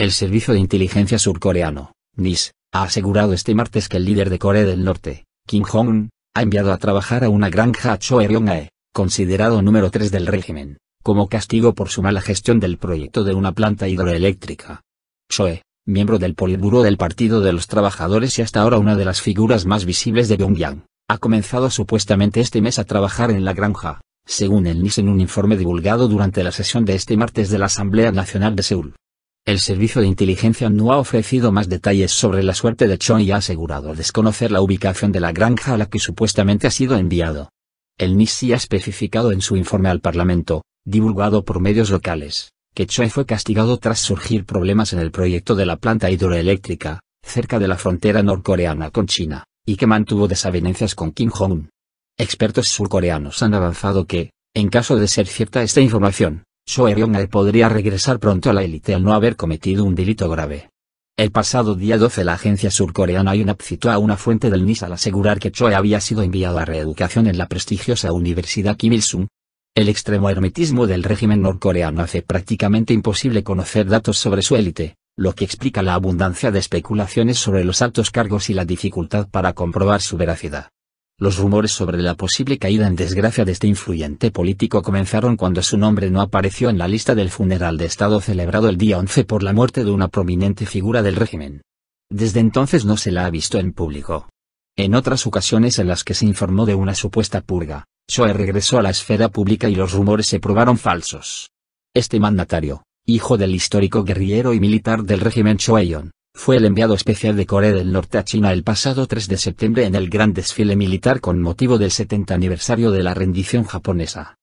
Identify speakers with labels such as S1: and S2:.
S1: El servicio de inteligencia surcoreano, NIS, ha asegurado este martes que el líder de Corea del Norte, Kim Jong-un, ha enviado a trabajar a una granja a ryong ae considerado número 3 del régimen, como castigo por su mala gestión del proyecto de una planta hidroeléctrica. Choe, miembro del Politburó del Partido de los Trabajadores y hasta ahora una de las figuras más visibles de Pyongyang, ha comenzado supuestamente este mes a trabajar en la granja, según el NIS en un informe divulgado durante la sesión de este martes de la Asamblea Nacional de Seúl. El servicio de inteligencia no ha ofrecido más detalles sobre la suerte de Choi y ha asegurado desconocer la ubicación de la granja a la que supuestamente ha sido enviado. El NISI ha especificado en su informe al Parlamento, divulgado por medios locales, que Choi fue castigado tras surgir problemas en el proyecto de la planta hidroeléctrica, cerca de la frontera norcoreana con China, y que mantuvo desavenencias con Kim Jong-un. Expertos surcoreanos han avanzado que, en caso de ser cierta esta información, Choe Ryong-hae podría regresar pronto a la élite al no haber cometido un delito grave. El pasado día 12 la agencia surcoreana Yonhap citó a una fuente del NIS al asegurar que Choe había sido enviado a reeducación en la prestigiosa Universidad Kim Il-sung. El extremo hermetismo del régimen norcoreano hace prácticamente imposible conocer datos sobre su élite, lo que explica la abundancia de especulaciones sobre los altos cargos y la dificultad para comprobar su veracidad. Los rumores sobre la posible caída en desgracia de este influyente político comenzaron cuando su nombre no apareció en la lista del funeral de Estado celebrado el día 11 por la muerte de una prominente figura del régimen. Desde entonces no se la ha visto en público. En otras ocasiones en las que se informó de una supuesta purga, Choe regresó a la esfera pública y los rumores se probaron falsos. Este mandatario, hijo del histórico guerrillero y militar del régimen Choeyon, fue el enviado especial de Corea del Norte a China el pasado 3 de septiembre en el gran desfile militar con motivo del 70 aniversario de la rendición japonesa.